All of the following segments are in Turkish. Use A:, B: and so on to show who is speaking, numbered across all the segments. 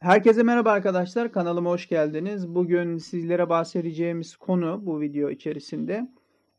A: Herkese merhaba arkadaşlar. Kanalıma hoş geldiniz. Bugün sizlere bahsedeceğimiz konu bu video içerisinde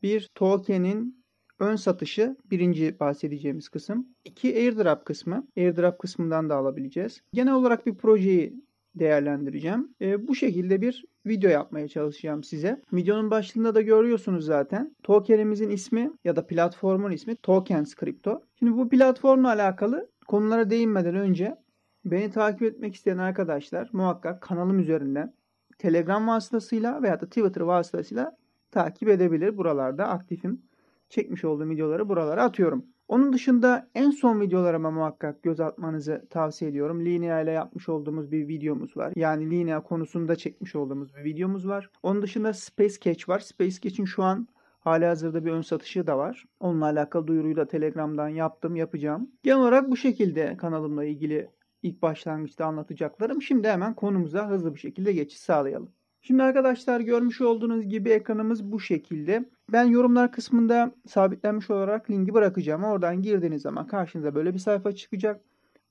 A: bir token'in ön satışı birinci bahsedeceğimiz kısım. iki airdrop kısmı. Airdrop kısmından da alabileceğiz. Genel olarak bir projeyi değerlendireceğim. E, bu şekilde bir video yapmaya çalışacağım size. Videonun başlığında da görüyorsunuz zaten. Token'imizin ismi ya da platformun ismi Tokens Crypto. Şimdi bu platformla alakalı konulara değinmeden önce Beni takip etmek isteyen arkadaşlar muhakkak kanalım üzerinden Telegram vasıtasıyla veya da Twitter vasıtasıyla takip edebilir. Buralarda aktifim. Çekmiş olduğum videoları buralara atıyorum. Onun dışında en son videolarıma muhakkak göz atmanızı tavsiye ediyorum. Linea ile yapmış olduğumuz bir videomuz var. Yani Linea konusunda çekmiş olduğumuz bir videomuz var. Onun dışında Space Catch var. Space Catch'in şu an Hali hazırda bir ön satışı da var. Onunla alakalı duyuruyu da Telegram'dan yaptım, yapacağım. Genel olarak bu şekilde kanalımla ilgili ilk başlangıçta anlatacaklarım. Şimdi hemen konumuza hızlı bir şekilde geçiş sağlayalım. Şimdi arkadaşlar görmüş olduğunuz gibi ekranımız bu şekilde. Ben yorumlar kısmında sabitlenmiş olarak linki bırakacağım. Oradan girdiğiniz zaman karşınıza böyle bir sayfa çıkacak.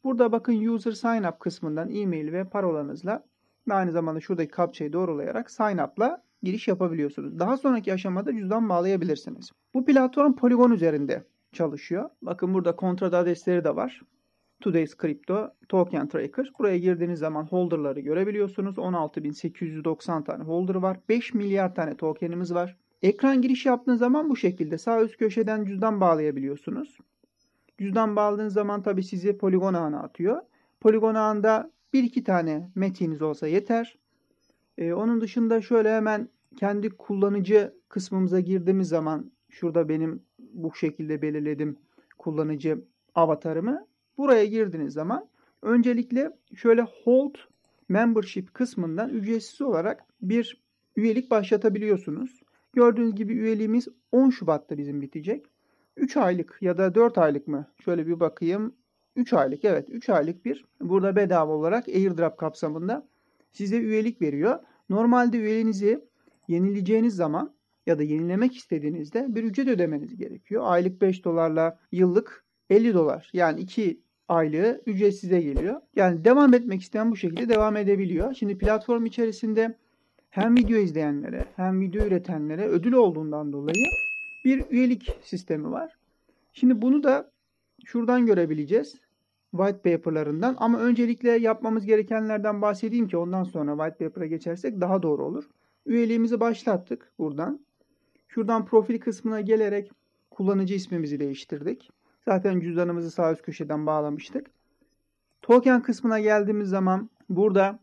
A: Burada bakın user sign up kısmından e-mail ve parolanızla ve aynı zamanda şuradaki kapçayı doğrulayarak sign up'la giriş yapabiliyorsunuz. Daha sonraki aşamada cüzdan bağlayabilirsiniz. Bu platform Polygon üzerinde çalışıyor. Bakın burada kontrat adresleri de var. Today's Crypto Token Tracker. Buraya girdiğiniz zaman holder'ları görebiliyorsunuz. 16.890 tane holder var. 5 milyar tane tokenimiz var. Ekran giriş yaptığınız zaman bu şekilde sağ üst köşeden cüzdan bağlayabiliyorsunuz. Cüzdan bağladığınız zaman tabi sizi poligon ağına atıyor. Poligon ağında bir iki tane metiniz olsa yeter. Ee, onun dışında şöyle hemen kendi kullanıcı kısmımıza girdiğimiz zaman şurada benim bu şekilde belirledim kullanıcı avatarımı. Buraya girdiğiniz zaman öncelikle şöyle hold membership kısmından ücretsiz olarak bir üyelik başlatabiliyorsunuz. Gördüğünüz gibi üyeliğimiz 10 Şubat'ta bizim bitecek. 3 aylık ya da 4 aylık mı? Şöyle bir bakayım. 3 aylık evet 3 aylık bir burada bedava olarak airdrop kapsamında size üyelik veriyor. Normalde üyeliğinizi yenileceğiniz zaman ya da yenilemek istediğinizde bir ücret ödemeniz gerekiyor. Aylık 5 dolarla yıllık 50 dolar yani 2 aylığı ücretsize geliyor. Yani devam etmek isteyen bu şekilde devam edebiliyor. Şimdi platform içerisinde hem video izleyenlere hem video üretenlere ödül olduğundan dolayı bir üyelik sistemi var. Şimdi bunu da şuradan görebileceğiz. White paper'larından ama öncelikle yapmamız gerekenlerden bahsedeyim ki ondan sonra white paper'a geçersek daha doğru olur. Üyeliğimizi başlattık buradan. Şuradan profil kısmına gelerek kullanıcı ismimizi değiştirdik. Zaten cüzdanımızı sağ üst köşeden bağlamıştık. Token kısmına geldiğimiz zaman burada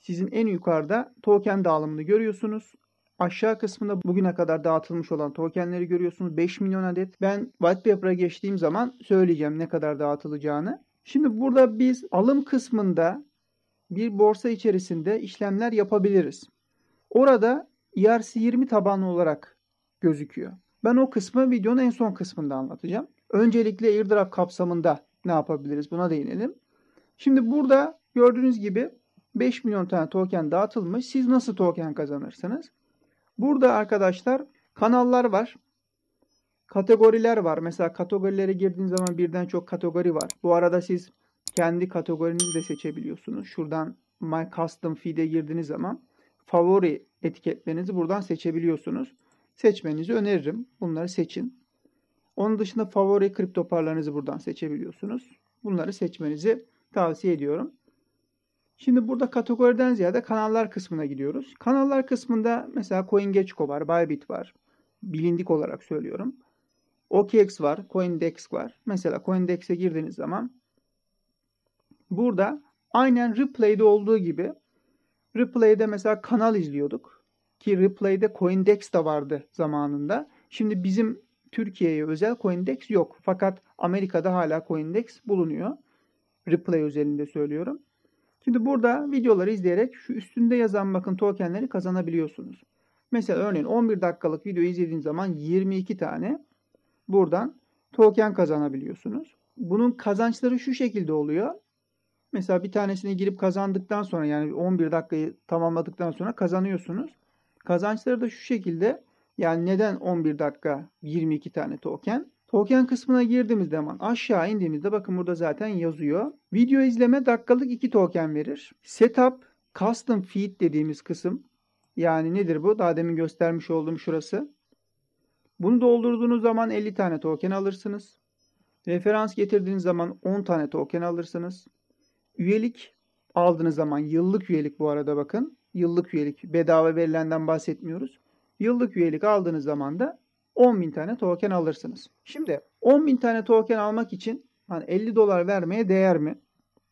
A: sizin en yukarıda token dağılımını görüyorsunuz. Aşağı kısmında bugüne kadar dağıtılmış olan tokenleri görüyorsunuz. 5 milyon adet. Ben Whitepaper'a geçtiğim zaman söyleyeceğim ne kadar dağıtılacağını. Şimdi burada biz alım kısmında bir borsa içerisinde işlemler yapabiliriz. Orada ERC20 tabanlı olarak gözüküyor. Ben o kısmı videonun en son kısmında anlatacağım. Öncelikle airdrop kapsamında ne yapabiliriz buna değinelim. Şimdi burada gördüğünüz gibi 5 milyon tane token dağıtılmış. Siz nasıl token kazanırsınız? Burada arkadaşlar kanallar var. Kategoriler var. Mesela kategorilere girdiğiniz zaman birden çok kategori var. Bu arada siz kendi kategorinizi de seçebiliyorsunuz. Şuradan My Custom Feed'e girdiğiniz zaman favori etiketlerinizi buradan seçebiliyorsunuz. Seçmenizi öneririm. Bunları seçin. Onun dışında favori kripto paralarınızı buradan seçebiliyorsunuz. Bunları seçmenizi tavsiye ediyorum. Şimdi burada kategoriden ziyade kanallar kısmına gidiyoruz. Kanallar kısmında mesela CoinGecko var, Bybit var. Bilindik olarak söylüyorum. OKX var, CoinDex var. Mesela CoinDex'e girdiğiniz zaman burada aynen Replay'de olduğu gibi Replay'de mesela kanal izliyorduk. Ki Replay'de CoinDex de vardı zamanında. Şimdi bizim Türkiye'ye özel Coindex yok. Fakat Amerika'da hala Coindex bulunuyor. Replay özelinde söylüyorum. Şimdi burada videoları izleyerek şu üstünde yazan bakın tokenleri kazanabiliyorsunuz. Mesela örneğin 11 dakikalık videoyu izlediğiniz zaman 22 tane buradan token kazanabiliyorsunuz. Bunun kazançları şu şekilde oluyor. Mesela bir tanesini girip kazandıktan sonra yani 11 dakikayı tamamladıktan sonra kazanıyorsunuz. Kazançları da şu şekilde yani neden 11 dakika 22 tane token? Token kısmına girdiğimiz zaman aşağı indiğimizde bakın burada zaten yazıyor. Video izleme dakikalık 2 token verir. Setup custom feed dediğimiz kısım yani nedir bu? Daha demin göstermiş olduğum şurası. Bunu doldurduğunuz zaman 50 tane token alırsınız. Referans getirdiğiniz zaman 10 tane token alırsınız. Üyelik aldığınız zaman yıllık üyelik bu arada bakın. Yıllık üyelik bedava verilenden bahsetmiyoruz. Yıllık üyelik aldığınız zaman da 10.000 tane token alırsınız. Şimdi 10.000 tane token almak için hani 50 dolar vermeye değer mi?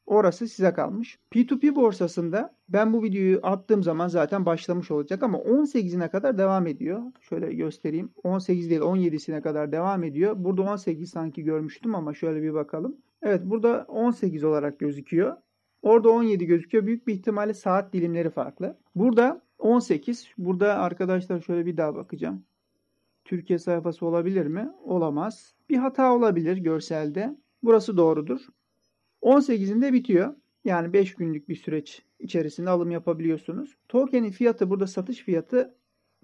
A: Orası size kalmış. P2P borsasında ben bu videoyu attığım zaman zaten başlamış olacak ama 18'ine kadar devam ediyor. Şöyle göstereyim. 18 değil 17'sine kadar devam ediyor. Burada 18 sanki görmüştüm ama şöyle bir bakalım. Evet burada 18 olarak gözüküyor. Orada 17 gözüküyor. Büyük bir ihtimalle saat dilimleri farklı. Burada 18. Burada arkadaşlar şöyle bir daha bakacağım. Türkiye sayfası olabilir mi? Olamaz. Bir hata olabilir görselde. Burası doğrudur. 18'inde bitiyor. Yani 5 günlük bir süreç içerisinde alım yapabiliyorsunuz. Token'in fiyatı burada satış fiyatı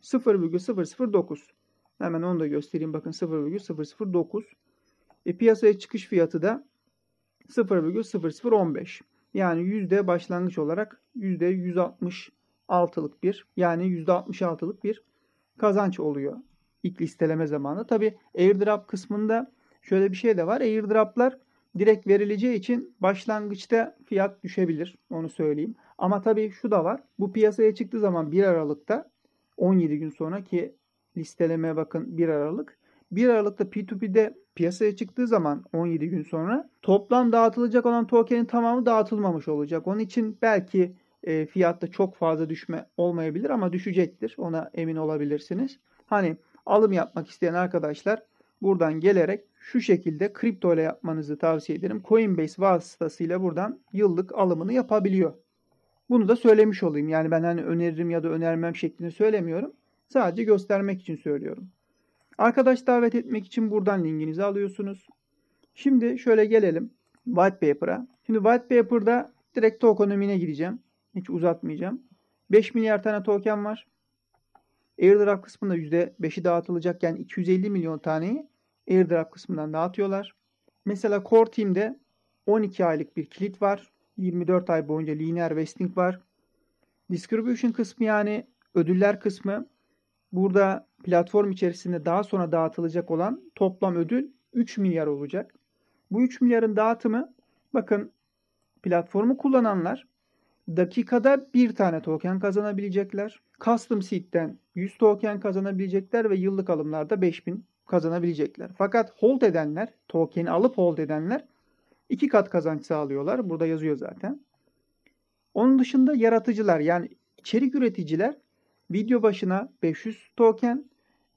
A: 0,009. Hemen onu da göstereyim. Bakın 0,009. E, piyasaya çıkış fiyatı da 0,0015. Yani yüzde başlangıç olarak yüzde %160 %66'lık bir yani %66'lık bir kazanç oluyor ilk listeleme zamanı. Tabi airdrop kısmında şöyle bir şey de var. Airdroplar direkt verileceği için başlangıçta fiyat düşebilir. Onu söyleyeyim. Ama tabi şu da var. Bu piyasaya çıktığı zaman 1 Aralık'ta 17 gün sonra ki listelemeye bakın 1 Aralık. 1 Aralık'ta P2P'de piyasaya çıktığı zaman 17 gün sonra toplam dağıtılacak olan tokenin tamamı dağıtılmamış olacak. Onun için belki e, fiyatta çok fazla düşme olmayabilir ama düşecektir. Ona emin olabilirsiniz. Hani alım yapmak isteyen arkadaşlar buradan gelerek şu şekilde kripto ile yapmanızı tavsiye ederim. Coinbase vasıtasıyla buradan yıllık alımını yapabiliyor. Bunu da söylemiş olayım. Yani ben hani öneririm ya da önermem şeklinde söylemiyorum. Sadece göstermek için söylüyorum. Arkadaş davet etmek için buradan linkinizi alıyorsunuz. Şimdi şöyle gelelim white paper'a. Şimdi white paper'da direkt tokenomi'ne gireceğim. Hiç uzatmayacağım. 5 milyar tane token var. Airdrop kısmında %5'i dağıtılacakken 250 milyon taneyi airdrop kısmından dağıtıyorlar. Mesela Core Team'de 12 aylık bir kilit var. 24 ay boyunca lineer vesting var. Distribution kısmı yani ödüller kısmı burada platform içerisinde daha sonra dağıtılacak olan toplam ödül 3 milyar olacak. Bu 3 milyarın dağıtımı bakın platformu kullananlar dakikada bir tane token kazanabilecekler. Custom Seed'den 100 token kazanabilecekler ve yıllık alımlarda 5000 kazanabilecekler. Fakat hold edenler, token'i alıp hold edenler iki kat kazanç sağlıyorlar. Burada yazıyor zaten. Onun dışında yaratıcılar yani içerik üreticiler video başına 500 token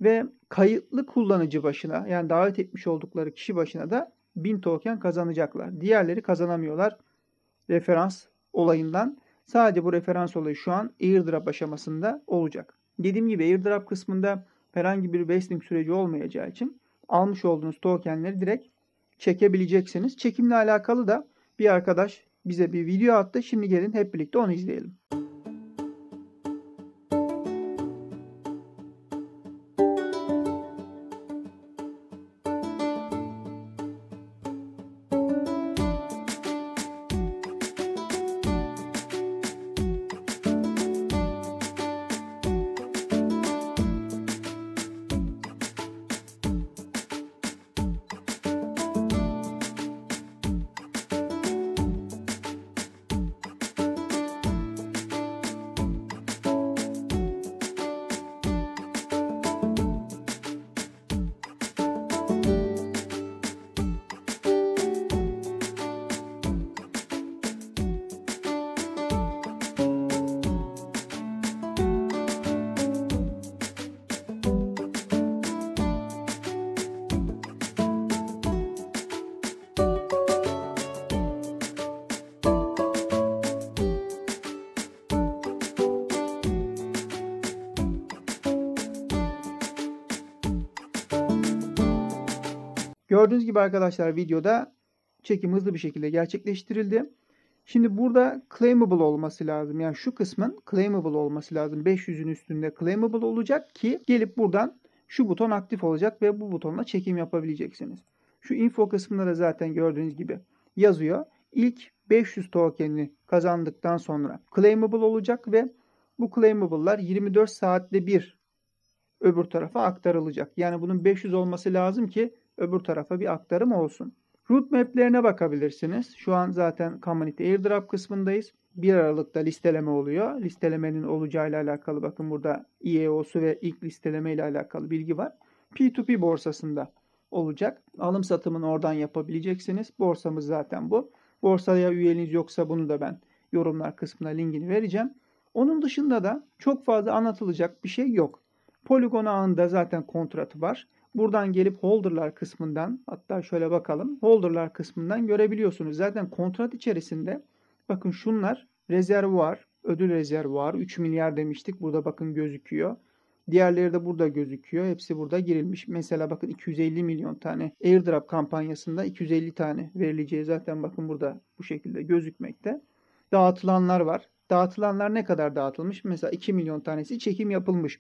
A: ve kayıtlı kullanıcı başına yani davet etmiş oldukları kişi başına da 1000 token kazanacaklar. Diğerleri kazanamıyorlar. Referans olayından sadece bu referans olayı şu an airdrop aşamasında olacak. Dediğim gibi airdrop kısmında herhangi bir vesting süreci olmayacağı için almış olduğunuz tokenleri direkt çekebileceksiniz. Çekimle alakalı da bir arkadaş bize bir video attı. Şimdi gelin hep birlikte onu izleyelim. Gördüğünüz gibi arkadaşlar videoda çekim hızlı bir şekilde gerçekleştirildi. Şimdi burada claimable olması lazım. Yani şu kısmın claimable olması lazım. 500'ün üstünde claimable olacak ki gelip buradan şu buton aktif olacak ve bu butonla çekim yapabileceksiniz. Şu info kısmında da zaten gördüğünüz gibi yazıyor. İlk 500 tokenini kazandıktan sonra claimable olacak ve bu claimable'lar 24 saatte bir öbür tarafa aktarılacak. Yani bunun 500 olması lazım ki öbür tarafa bir aktarım olsun. Route maplerine bakabilirsiniz. Şu an zaten Community Airdrop kısmındayız. 1 Aralık'ta listeleme oluyor. Listelemenin olacağıyla alakalı bakın burada IEO'su ve ilk listeleme ile alakalı bilgi var. P2P borsasında olacak. Alım satımını oradan yapabileceksiniz. Borsamız zaten bu. Borsaya üyeliğiniz yoksa bunu da ben yorumlar kısmına linkini vereceğim. Onun dışında da çok fazla anlatılacak bir şey yok. Polygon ağında zaten kontratı var. Buradan gelip holder'lar kısmından hatta şöyle bakalım. Holder'lar kısmından görebiliyorsunuz. Zaten kontrat içerisinde bakın şunlar rezervuar, ödül rezervuarı 3 milyar demiştik. Burada bakın gözüküyor. Diğerleri de burada gözüküyor. Hepsi burada girilmiş. Mesela bakın 250 milyon tane airdrop kampanyasında 250 tane verileceği zaten bakın burada bu şekilde gözükmekte. Dağıtılanlar var. Dağıtılanlar ne kadar dağıtılmış? Mesela 2 milyon tanesi çekim yapılmış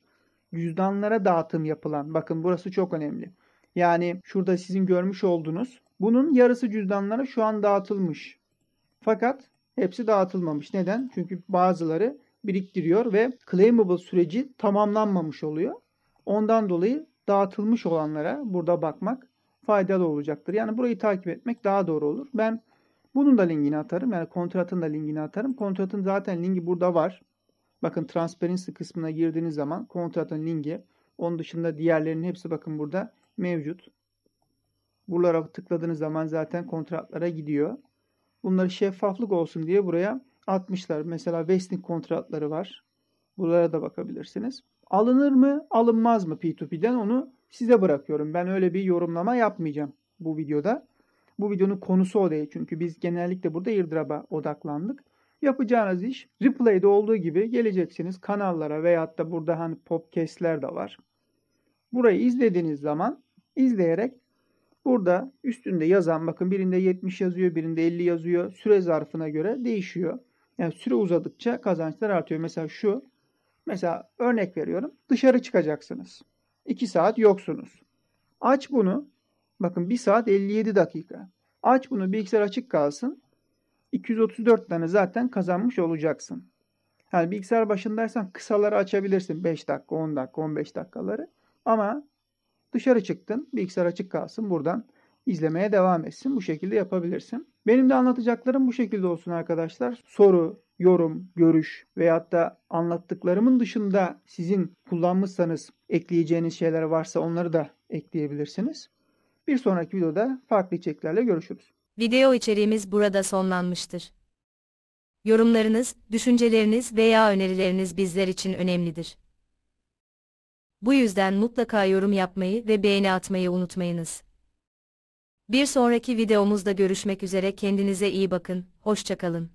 A: cüzdanlara dağıtım yapılan bakın burası çok önemli. Yani şurada sizin görmüş olduğunuz bunun yarısı cüzdanlara şu an dağıtılmış. Fakat hepsi dağıtılmamış. Neden? Çünkü bazıları biriktiriyor ve claimable süreci tamamlanmamış oluyor. Ondan dolayı dağıtılmış olanlara burada bakmak faydalı olacaktır. Yani burayı takip etmek daha doğru olur. Ben bunun da linkini atarım. Yani kontratın da linkini atarım. Kontratın zaten linki burada var. Bakın transparency kısmına girdiğiniz zaman kontratın linki onun dışında diğerlerinin hepsi bakın burada mevcut. Buralara tıkladığınız zaman zaten kontratlara gidiyor. Bunları şeffaflık olsun diye buraya atmışlar. Mesela vesting kontratları var. Buralara da bakabilirsiniz. Alınır mı, alınmaz mı P2P'den onu size bırakıyorum. Ben öyle bir yorumlama yapmayacağım bu videoda. Bu videonun konusu o değil çünkü biz genellikle burada airdrop'a odaklandık. Yapacağınız iş replay'de olduğu gibi geleceksiniz kanallara veyahut da burada hani podcast'ler de var. Burayı izlediğiniz zaman izleyerek burada üstünde yazan bakın birinde 70 yazıyor, birinde 50 yazıyor. Süre zarfına göre değişiyor. Yani süre uzadıkça kazançlar artıyor. Mesela şu mesela örnek veriyorum. Dışarı çıkacaksınız. 2 saat yoksunuz. Aç bunu. Bakın 1 saat 57 dakika. Aç bunu bilgisayar açık kalsın. 234 tane zaten kazanmış olacaksın. Yani bilgisayar başındaysan kısaları açabilirsin. 5 dakika, 10 dakika, 15 dakikaları. Ama dışarı çıktın. Bilgisayar açık kalsın. Buradan izlemeye devam etsin. Bu şekilde yapabilirsin. Benim de anlatacaklarım bu şekilde olsun arkadaşlar. Soru, yorum, görüş veyahut da anlattıklarımın dışında sizin kullanmışsanız ekleyeceğiniz şeyler varsa onları da ekleyebilirsiniz. Bir sonraki videoda farklı içeriklerle görüşürüz. Video içeriğimiz burada sonlanmıştır. Yorumlarınız, düşünceleriniz veya önerileriniz bizler için önemlidir. Bu yüzden mutlaka yorum yapmayı ve beğeni atmayı unutmayınız. Bir sonraki videomuzda görüşmek üzere kendinize iyi bakın, hoşçakalın.